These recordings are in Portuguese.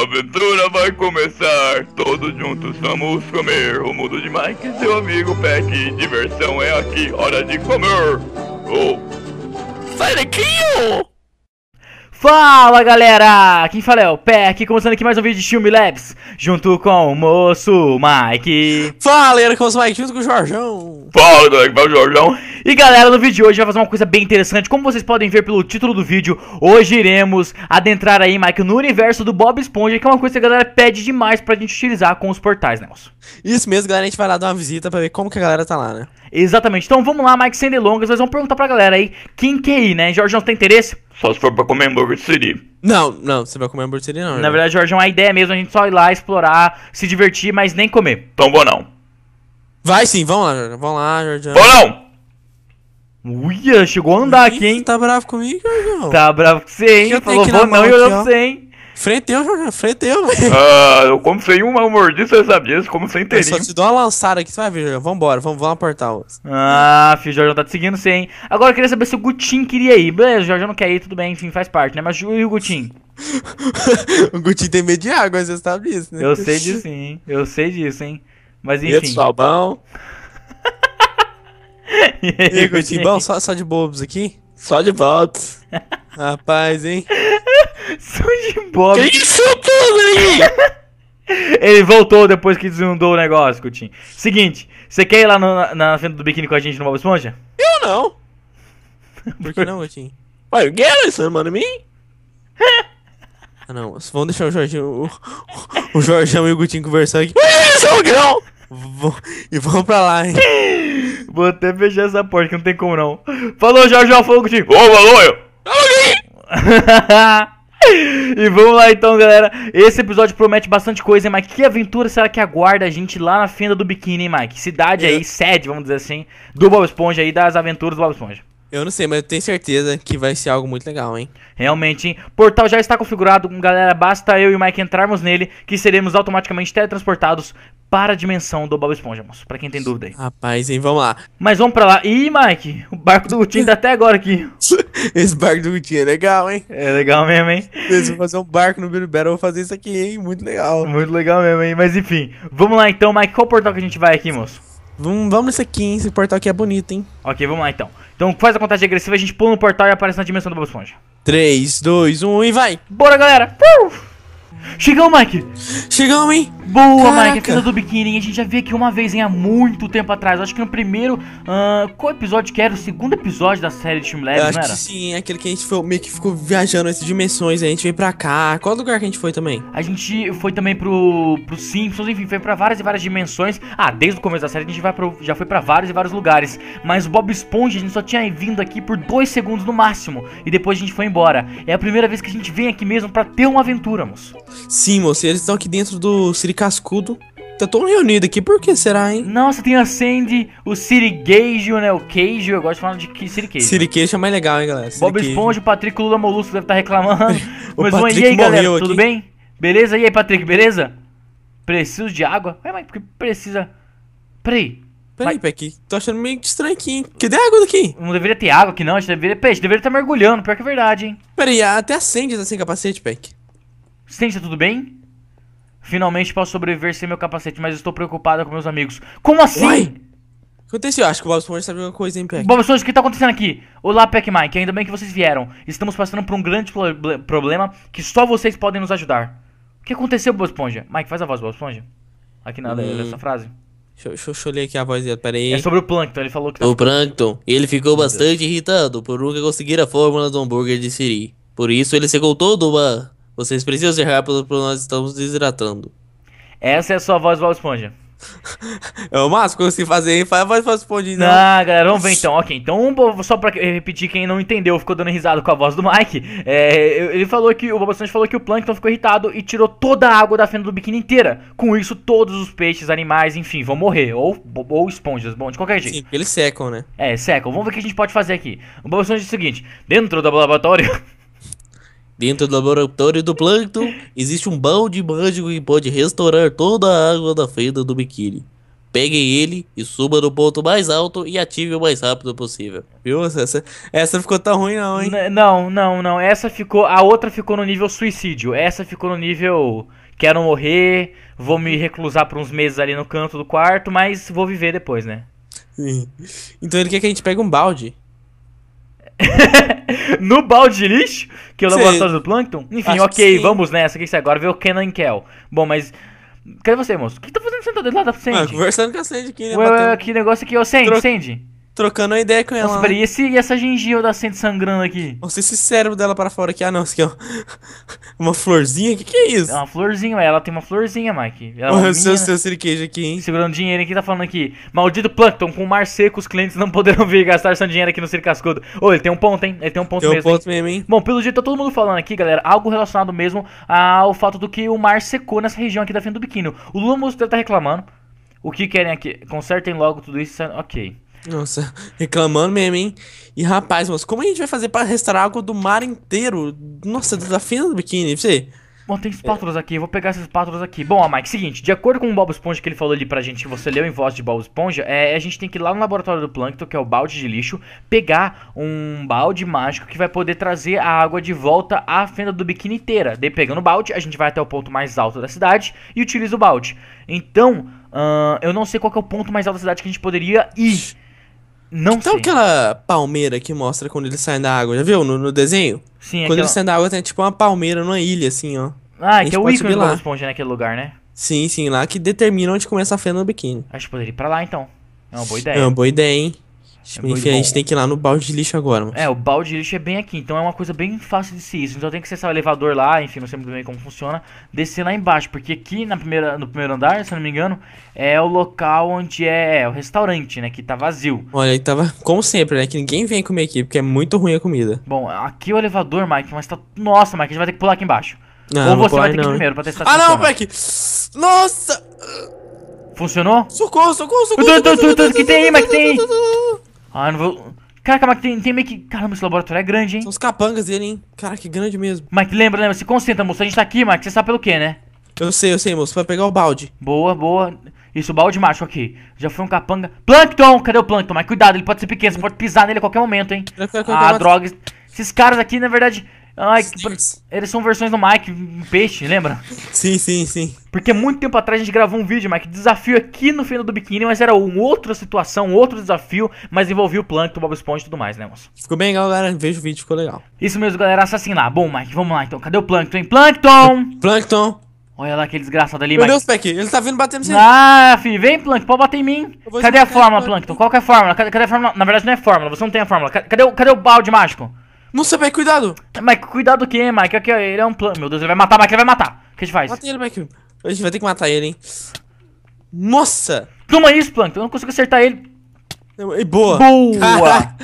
A aventura vai começar! Todos juntos vamos comer! O mundo de Mike, seu amigo Peck, diversão é aqui, hora de comer! Oh! Falequinho! Fala galera! Quem fala é o Peck, começando aqui mais um vídeo de Filme Labs, junto com o moço Mike. Fala galera, com o Mike, junto com o Jorjão! Fala galera, vai o Jorjão! E galera, no vídeo de hoje vai fazer uma coisa bem interessante. Como vocês podem ver pelo título do vídeo, hoje iremos adentrar aí, Mike, no universo do Bob Esponja, que é uma coisa que a galera pede demais pra gente utilizar com os portais, Nelson. Né, Isso mesmo, galera, a gente vai lá dar uma visita pra ver como que a galera tá lá, né? Exatamente. Então vamos lá, Mike, sem delongas, nós vamos perguntar pra galera aí quem quer ir, é né? Jorge, não tem interesse? Só se for pra comer hambúrguer de City. Não, não, você vai comer hambúrguer de City não. Né? Na né? verdade, Jorge, a ideia mesmo, é a gente só ir lá, explorar, se divertir, mas nem comer. Então vou não. Vai sim, vamos lá, Jorge. Vamos lá, Jorge. Vou não! Uia, chegou a andar Ih, aqui, hein? Tá bravo comigo, Jorgão? Tá bravo com você, hein? Falou, vou não e olhou pra você, hein? Freteu, Jorgão, freteu. Ah, eu como sem uma mordida, você sabia? disso, como sem inteirinho. Eu só te dou uma lançada aqui, você vai ver, Jorgão. Vambora, vamos, vamos apertar o... Ah, filho, o Jorgão tá te seguindo você, hein? Agora eu queria saber se o Gutin queria ir. Beleza, o Jorgão não quer ir, tudo bem, enfim, faz parte, né? Mas e o Gutin? o Gutin tem medo de água, você sabe disso, né? Eu sei disso, hein? Eu sei disso, hein? Mas enfim. E de e aí, Gutibão, só, só de bobos aqui? Só de bobos. Rapaz, hein? só de bobos. Que isso tudo aí? Ele voltou depois que desandou o negócio, Coutinho. Seguinte, você quer ir lá no, na, na frente do biquíni com a gente no Bob Esponja? Eu não. Por que não, Coutinho? Ué, o que é manda, mano? Mim? ah, não. Vamos deixar o Jorginho, o, o, o e o Gutinho conversando aqui. Isso, grão! E vamos pra lá, hein? Vou até fechar essa porta que não tem como não. Falou, Jorge, já fogo de. Ô, valeu! e vamos lá então, galera. Esse episódio promete bastante coisa, hein, Mike? Que aventura será que aguarda a gente lá na fenda do biquíni, hein, Mike? Cidade é. aí, sede, vamos dizer assim, do Bob Esponja aí, das aventuras do Bob Esponja. Eu não sei, mas eu tenho certeza que vai ser algo muito legal, hein? Realmente, hein? Portal já está configurado, galera. Basta eu e o Mike entrarmos nele que seremos automaticamente teletransportados para a dimensão do Bob Esponja, moço. Pra quem tem dúvida aí. Rapaz, hein? Vamos lá. Mas vamos pra lá. Ih, Mike, o barco do Gutinho tá até agora aqui. Esse barco do Gutinho é legal, hein? É legal mesmo, hein? Se eu fazer um barco no Billy Battle, eu vou fazer isso aqui, hein? Muito legal. Muito legal mesmo, hein? Mas enfim, vamos lá então, Mike. Qual portal que a gente vai aqui, moço? Vamos, vamos nesse aqui, hein? Esse portal aqui é bonito, hein? Ok, vamos lá então. Então faz a contagem agressiva, a gente pula no portal e aparece na dimensão do Bob Esponja. 3, 2, 1 e vai! Bora, galera! Uh! Chegamos, Mike! Chegamos, hein? Boa, Caraca. Mike, a Casa do Biquíni. A gente já viu aqui uma vez, hein, há muito tempo atrás. Acho que no primeiro. Uh, qual episódio que era? O segundo episódio da série de Steam Labs, acho não era? Que sim, é aquele que a gente foi, meio que ficou viajando essas dimensões. A gente veio pra cá. Qual lugar que a gente foi também? A gente foi também pro, pro Simpsons, enfim, foi pra várias e várias dimensões. Ah, desde o começo da série a gente vai pro, já foi pra vários e vários lugares. Mas o Bob Esponja a gente só tinha vindo aqui por dois segundos no máximo. E depois a gente foi embora. É a primeira vez que a gente vem aqui mesmo pra ter uma aventura, moço. Sim, moço, eles estão aqui dentro do Siri cascudo. Tá tão reunido aqui, por que será, hein? Nossa, tem a Sandy, o Sirigueijo, né? O queijo, eu gosto de falar de Queijo. Sirigueijo. Sirigueijo é mais legal, hein, galera? Bob Esponja, o Patrick Lula Molusco deve estar tá reclamando. o Mas Patrick e aí, galera, aqui. tudo bem? Beleza? E aí, Patrick, beleza? Preciso de água? Ué, mas porque precisa... Peraí. Peraí, Peck, tô achando meio estranho aqui, hein? Cadê a água daqui? Não deveria ter água aqui, não. A gente deveria... Peraí, a gente deveria estar tá mergulhando, pior que é verdade, hein? Peraí, até a Sandy tá sem capacete, Peck. Sandy, tá tudo bem? Finalmente posso sobreviver sem meu capacete, mas estou preocupada com meus amigos. Como assim? Uai! O que aconteceu? Acho que o Bob Esponja sabe alguma coisa, hein, Peck? Bob Esponja, o que está acontecendo aqui? Olá, Peck Mike, ainda bem que vocês vieram. Estamos passando por um grande problema que só vocês podem nos ajudar. O que aconteceu, Bob Esponja? Mike, faz a voz, Bob Esponja. Aqui nada, é hum. essa frase. Deixa, eu ler aqui a voz dele, peraí. É sobre o Plankton, ele falou que... Tá... O Plankton, ele ficou bastante irritado por nunca conseguir a fórmula do hambúrguer de Siri. Por isso ele se todo uma... Vocês precisam ser rápidos porque nós estamos desidratando. Essa é a sua voz, Bob Esponja. é o máximo que eu fazer, hein? Faz voz Bob Esponja, então. não. galera, vamos ver então. Ok, então só pra repetir, quem não entendeu ficou dando risada com a voz do Mike. É, ele falou que, o Bob Esponja falou que o Plankton ficou irritado e tirou toda a água da fenda do biquíni inteira. Com isso, todos os peixes, animais, enfim, vão morrer. Ou, ou esponjas, bom, de qualquer jeito. Sim, eles secam, né? É, secam. Vamos ver o que a gente pode fazer aqui. O Bob Esponja diz o seguinte, dentro do laboratório... Dentro do laboratório do Plankton, existe um balde mágico que pode restaurar toda a água da fenda do biquíni. Peguem ele e suba no ponto mais alto e ative o mais rápido possível. Viu? Essa, essa ficou tão ruim não, hein? N não, não, não. Essa ficou... A outra ficou no nível suicídio. Essa ficou no nível... Quero morrer, vou me reclusar por uns meses ali no canto do quarto, mas vou viver depois, né? Sim. Então ele quer que a gente pegue um balde no balde de lixo, que é o Sim. do Plankton. Enfim, Acho ok, vamos nessa. Que isso agora vê o Kenan e Kel. Bom, mas. Cadê você, moço? O que tá fazendo sentado lá da Sandy? Ah, conversando com a Sandy aqui, né? Ué, ué, que negócio aqui, ô Sandy, Tro... Sandy trocando uma ideia com ela. Nossa, peraí, né? e, esse, e essa gengiva da sente sangrando aqui? Nossa, esse cérebro dela para fora aqui. Ah, não, isso aqui é uma, uma florzinha? O que, que é isso? É uma florzinha, ué. Ela tem uma florzinha, Mike. Ela Olha é o seu, seu siriquejo aqui, hein? Segurando dinheiro aqui, tá falando aqui. Maldito Plankton, com o mar seco, os clientes não poderão vir gastar seu dinheiro aqui no Ciro Cascudo. Ô, oh, ele tem um ponto, hein? Ele tem um ponto tem mesmo. Tem um ponto hein? mesmo, hein? Bom, pelo jeito, tá todo mundo falando aqui, galera, algo relacionado mesmo ao fato do que o mar secou nessa região aqui da frente do biquíni. O Lula Moço deve tá reclamando. O que querem aqui? Consertem logo tudo isso. É ok. Nossa, reclamando mesmo, hein? E rapaz, mas como a gente vai fazer para restaurar água do mar inteiro? Nossa, tá fenda do biquíni, você. Bom, tem espátulas aqui, eu vou pegar essas espátulas aqui. Bom, Mike, seguinte, de acordo com o Bob Esponja que ele falou ali pra gente, que você leu em voz de Bob Esponja, é, a gente tem que ir lá no laboratório do Plankton, que é o balde de lixo, pegar um balde mágico que vai poder trazer a água de volta à fenda do biquíni inteira. Daí pegando o balde, a gente vai até o ponto mais alto da cidade e utiliza o balde. Então, uh, eu não sei qual é o ponto mais alto da cidade que a gente poderia ir. Não Então aquela palmeira que mostra quando eles saem da água, já viu no, no desenho? Sim, Quando aquela... eles saem da água tem tipo uma palmeira numa ilha, assim, ó. Ah, que é o ícone do Esponja naquele lugar, né? Sim, sim, lá que determina onde começa a fenda no biquíni. Acho que poderia ir pra lá, então. É uma boa é ideia. É uma boa ideia, hein? É enfim, a gente tem que ir lá no balde de lixo agora, mano. É, o balde de lixo é bem aqui, então é uma coisa bem fácil de ser isso. Então tem que acessar o elevador lá, enfim, não sei muito bem como funciona, descer lá embaixo, porque aqui na primeira, no primeiro andar, se eu não me engano, é o local onde é, é o restaurante, né, que tá vazio. Olha, ele tava, como sempre, né, que ninguém vem comer aqui, porque é muito ruim a comida. Bom, aqui é o elevador, Mike, mas tá... Nossa, Mike, a gente vai ter que pular aqui embaixo. Não, Ou você vai ter não. que ir primeiro pra testar Ah, não, Mike! Nossa! Funcionou? Socorro, socorro, socorro! O que tem aí, Mike tem socorro, ah, não vou. Caraca, mas tem, tem meio que. Caramba, esse laboratório é grande, hein? São os capangas dele, hein? Cara, que grande mesmo. Mike, lembra, lembra? Se concentra, moço. A gente tá aqui, Mike. Você sabe pelo quê, né? Eu sei, eu sei, moço. Vai pegar o balde. Boa, boa. Isso, o balde macho aqui. Já foi um capanga. Plankton! Cadê o Plankton? Mas cuidado, ele pode ser pequeno, você pode pisar nele a qualquer momento, hein? Eu, eu, eu, ah, drogas. Esses caras aqui, na verdade, Ai, que... eles são versões do Mike Peixe, lembra? Sim, sim, sim. Porque muito tempo atrás a gente gravou um vídeo, Mike, desafio aqui no final do biquíni, mas era uma outra situação, outro desafio, mas envolvia o Plankton, o Bob Esponja e tudo mais, né, moço? Ficou bem legal, galera. Vejo o vídeo, ficou legal. Isso mesmo, galera. Assassinar. Bom, Mike, vamos lá então. Cadê o Plankton, hein? Plankton! Plankton! Olha lá aquele desgraçado ali, Meu Mike. Deus, Peck, ele tá vindo batendo. você. Ah, filho, vem, Plankton, pode bater em mim. Cadê a fórmula, Plankton? Qual Qual é a fórmula? Cadê, a fórmula? Na verdade não é fórmula, você não tem a fórmula. cadê o, cadê o balde mágico? Nossa, Mike, cuidado! Mike, cuidado o quê, Mike? Aqui, ele é um plano. Meu Deus, ele vai matar, Mike, ele vai matar. O que a gente faz? Mata ele, Mike. A gente vai ter que matar ele, hein? Nossa! Toma isso, Plank, eu não consigo acertar ele. E boa! Boa!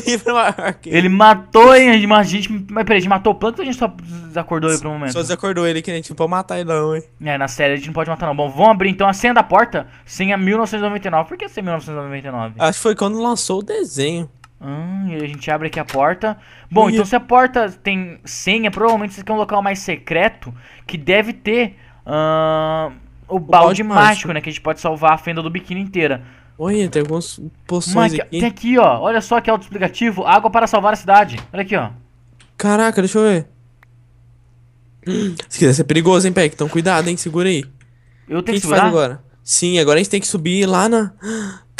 ele matou hein, a gente. Mas peraí, a gente matou o Plank ou a gente só desacordou ele por um momento? Só desacordou ele que a gente não pode matar ele, não, hein? É, na série a gente não pode matar, não. Bom, vamos abrir então a senha da porta. Senha 1999. Por que senha 1999? Acho que foi quando lançou o desenho. Hum, e a gente abre aqui a porta. Bom, então se a porta tem senha, provavelmente isso aqui é um local mais secreto que deve ter uh, o, o, balde, mágico, mágico, né? Que a gente pode salvar a fenda do biquíni inteira. Olha, tem algumas poções Mas aqui. Tem aqui, ó. Olha só que auto-explicativo. Água para salvar a cidade. Olha aqui, ó. Caraca, deixa eu ver. Isso quiser ser perigoso, hein, Peck? Então cuidado, hein? Segura aí. Eu tenho que, que segurar? agora? Sim, agora a gente tem que subir lá na...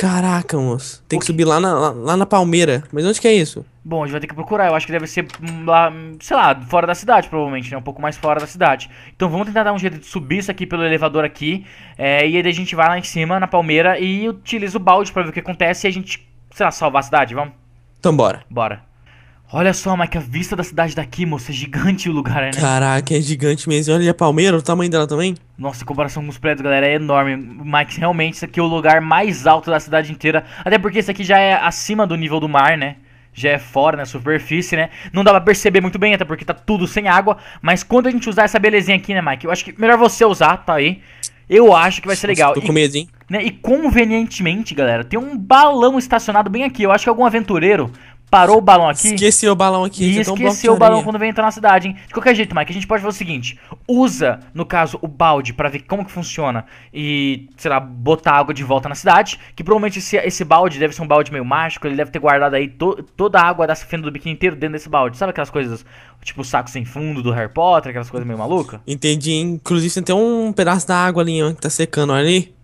Caraca, moço. Tem que subir lá na, lá, lá na Palmeira. Mas onde que é isso? Bom, a gente vai ter que procurar. Eu acho que deve ser lá, sei lá, fora da cidade, provavelmente, né? Um pouco mais fora da cidade. Então vamos tentar dar um jeito de subir isso aqui pelo elevador aqui. É, e aí a gente vai lá em cima, na palmeira, e utiliza o balde pra ver o que acontece e a gente, sei lá, salvar a cidade, vamos? Então bora. Bora. Olha só, Mike, a vista da cidade daqui, moça, é gigante o lugar, é, né? Caraca, é gigante mesmo. Olha a Palmeira, o tamanho dela também. Nossa, em comparação com os prédios, galera, é enorme. Mike, realmente, isso aqui é o lugar mais alto da cidade inteira. Até porque isso aqui já é acima do nível do mar, né? já é fora na né? superfície, né? Não dá pra perceber muito bem, até porque tá tudo sem água. Mas quando a gente usar essa belezinha aqui, né, Mike? Eu acho que melhor você usar, tá aí. Eu acho que vai ser legal. Tô com medo, hein? E, né, e convenientemente, galera, tem um balão estacionado bem aqui. Eu acho que algum aventureiro parou o balão aqui. Esqueceu o balão aqui. E é esqueceu o balão quando vem entrar na cidade, hein? De qualquer jeito, Mike, a gente pode fazer o seguinte: usa, no caso, o balde para ver como que funciona e, sei lá, botar água de volta na cidade. Que provavelmente esse, esse balde deve ser um balde meio mágico, ele deve ter guardado aí to, toda a água da fenda do biquíni inteiro dentro desse balde. Sabe aquelas coisas, tipo o saco sem fundo do Harry Potter, aquelas coisas meio malucas? Entendi. Inclusive, tem um pedaço da água ali, ó, que tá secando, ali.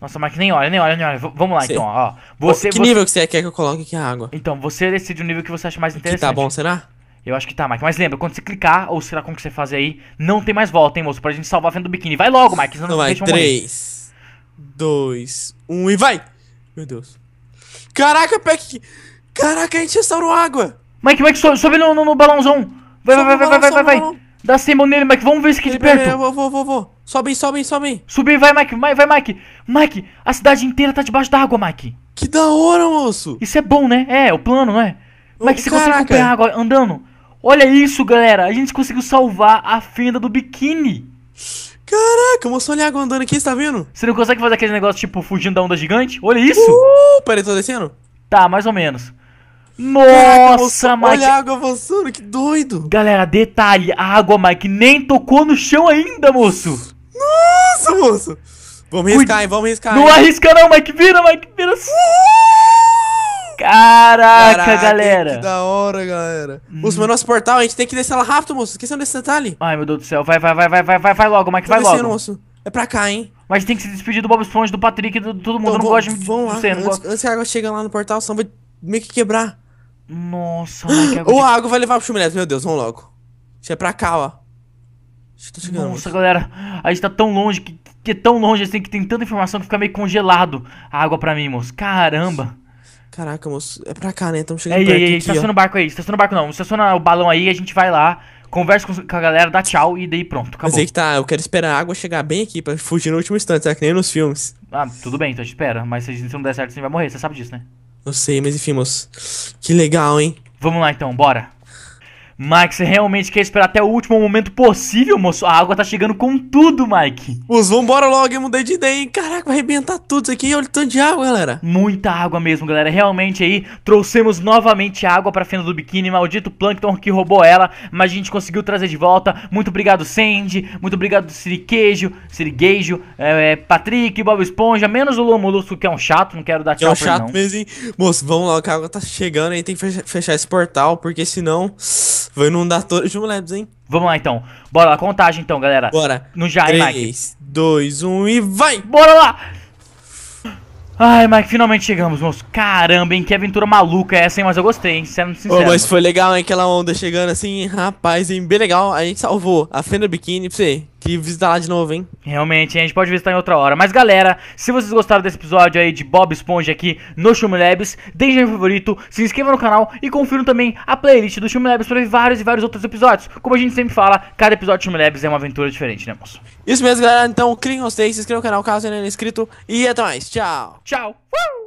Nossa, Mike, nem olha, nem olha, nem olha. V vamos lá, então, ó. Você, que você... nível que você quer que eu coloque aqui é a água? Então, você decide o nível que você acha mais interessante. Que tá bom, será? Eu acho que tá, Mike. Mas lembra, quando você clicar, ou será como que você fazer aí, não tem mais volta, hein, moço? Pra gente salvar a venda do biquíni. Vai logo, Mike, senão então não vai. três, dois, um e vai! Meu Deus. Caraca, Peck! Caraca, a gente restaurou água! Mike, Mike, sobe no, no, no balãozão! Vai, vai, vai, vai, vai, vai, vai! Dá semão nele, Mike. Vamos ver isso aqui de perto. Eu vou, vou, vou, vou. Sobe, sobe, sobe. Subir, vai, Mike. Vai, vai, Mike. Mike, a cidade inteira tá debaixo d'água, Mike. Que da hora, moço. Isso é bom, né? É, o plano, não é? Ô, Mike, você consegue acompanhar água andando? Olha isso, galera. A gente conseguiu salvar a fenda do biquíni. Caraca, moço, olha a água andando aqui, você tá vendo? Você não consegue fazer aquele negócio, tipo, fugindo da onda gigante? Olha isso. Uh, peraí, tô descendo? Tá, mais ou menos. Nossa, Mike. Olha a água avançando, que doido. Galera, detalhe, a água, Mike, nem tocou no chão ainda, moço. Nossa, moço. Vamos arriscar, hein, vamos arriscar. Não hein. arrisca não, Mike, vira, Mike, vira. Uh! Caraca, Caraca, galera. Que da hora, galera. Hum. Moço, nosso portal, a gente tem que descer lá rápido, moço. Esqueceu desse detalhe. Ai, meu Deus do céu. Vai, vai, vai, vai, vai, vai, vai logo, Mike, Tô vai descendo, logo. Moço. É pra cá, hein? Mas tem que se despedir do Bob Esponja, do Patrick, do, do todo mundo. Então eu não gosto de me despedir. Antes, antes que a água chega lá no portal, só vai meio que quebrar. Nossa, mãe, que agora... O água vai levar pro chaminé, meu Deus, vamos logo. Isso é pra cá, ó. Tá chegando, Nossa, muito. galera, a gente tá tão longe, que, que é tão longe assim, que tem tanta informação que fica meio congelado a água pra mim, moço. Caramba. Caraca, moço, é pra cá, né? Estamos chegando ei, perto ei, aqui, estaciona o barco aí, estaciona o barco não, estaciona o balão aí, a gente vai lá, conversa com, a galera, dá tchau e daí pronto, acabou. Mas aí é que tá, eu quero esperar a água chegar bem aqui pra fugir no último instante, tá? Que nem nos filmes. Ah, tudo bem, então a gente espera, mas se não der certo, você vai morrer, você sabe disso, né? Eu sei, mas enfim, moço. Que legal, hein? Vamos lá então, bora. Mike, você realmente quer esperar até o último momento possível, moço? A água tá chegando com tudo, Mike. Os vambora logo, eu mudei de ideia, hein? Caraca, vai arrebentar tudo isso aqui. Olha o tanto de água, galera. Muita água mesmo, galera. Realmente aí, trouxemos novamente água pra fenda do biquíni. Maldito Plankton que roubou ela, mas a gente conseguiu trazer de volta. Muito obrigado, Sandy. Muito obrigado, Siriquejo, Sirigueijo, é, é, Patrick, Bob Esponja. Menos o Lomolusco, que é um chato. Não quero dar tchau é um chato não. mesmo, hein? Moço, vamos lá, que a água tá chegando aí. Tem que fechar esse portal, porque senão... Vai inundar todos os moleques hein? Vamos lá então. Bora lá, contagem então, galera. Bora. No Jair, 3, 2, 1 e vai! Bora lá! Ai, Mike, finalmente chegamos, moço. Caramba, hein? Que aventura maluca é essa, hein? Mas eu gostei, hein? Sendo sincero. Ô, mas foi legal, hein? Aquela onda chegando assim, rapaz, hein? Bem legal. A gente salvou a Fenda Biquíni pra você. Que visitar lá de novo, hein? Realmente, hein? a gente pode visitar em outra hora. Mas galera, se vocês gostaram desse episódio aí de Bob Esponja aqui no Shumi Labs, deixem um favorito, se inscrevam no canal e confiram também a playlist do Shumi Labs para ver vários e vários outros episódios. Como a gente sempre fala, cada episódio do Shumi Labs é uma aventura diferente, né, moço? Isso mesmo, galera. Então, cliquem em se inscrevam no canal caso ainda não é inscrito. E até mais. Tchau. Tchau. Uh!